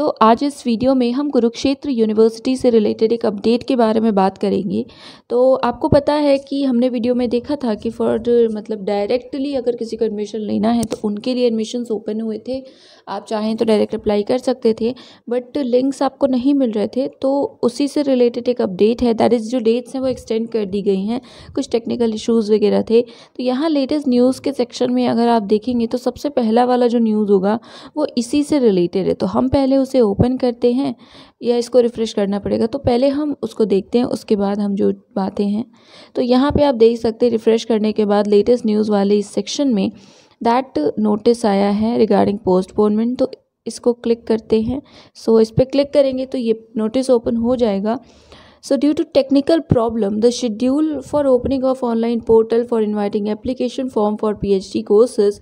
तो आज इस वीडियो में हम कुरुक्षेत्र यूनिवर्सिटी से रिलेटेड एक अपडेट के बारे में बात करेंगे तो आपको पता है कि हमने वीडियो में देखा था कि फॉर मतलब डायरेक्टली अगर किसी को एडमिशन लेना है तो उनके लिए एडमिशन्स ओपन हुए थे आप चाहें तो डायरेक्ट अप्लाई कर सकते थे बट लिंक्स आपको नहीं मिल रहे थे तो उसी से रिलेटेड एक अपडेट है दैट इज़ जो डेट्स हैं वो एक्सटेंड कर दी गई हैं कुछ टेक्निकल इशूज़ वगैरह थे तो यहाँ लेटेस्ट न्यूज़ के सेक्शन में अगर आप देखेंगे तो सबसे पहला वाला जो न्यूज़ होगा वो इसी से रिलेटेड है तो हम पहले उस उसे ओपन करते हैं या इसको रिफ़्रेश करना पड़ेगा तो पहले हम उसको देखते हैं उसके बाद हम जो बातें हैं तो यहाँ पे आप देख सकते हैं रिफ़्रेश करने के बाद लेटेस्ट न्यूज़ वाले इस सेक्शन में दैट नोटिस आया है रिगार्डिंग पोस्टपोनमेंट तो इसको क्लिक करते हैं सो इस पर क्लिक करेंगे तो ये नोटिस ओपन हो जाएगा so due to technical problem the schedule for opening of online portal for inviting application form for P H D courses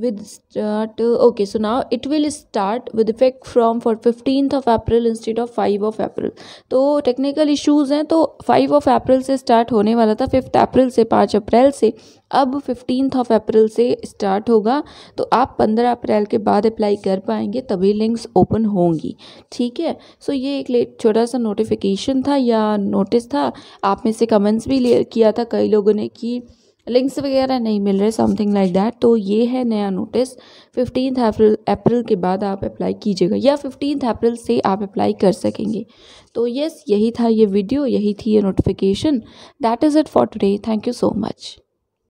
with start okay so now it will start with effect from for fifteenth of April instead of five of April तो technical issues हैं तो five of अप्रैल से start होने वाला था fifth April से पाँच अप्रैल से अब फिफ्टींथ ऑफ अप्रैल से स्टार्ट होगा तो आप पंद्रह अप्रैल के बाद अप्लाई कर पाएंगे तभी लिंक्स ओपन होंगी ठीक है सो ये एक लेट छोटा सा नोटिफिकेशन था या नोटिस था आप में से कमेंट्स भी किया था कई लोगों ने कि लिंक्स वगैरह नहीं मिल रहे समथिंग लाइक दैट तो ये है नया नोटिस फिफ्टीन अप्रैल अप्रैल के बाद आप अप्लाई कीजिएगा या फिफ्टीन अप्रैल से आप अप्लाई कर सकेंगे तो यस यही था ये वीडियो यही थी ये notification that is it for today thank you so much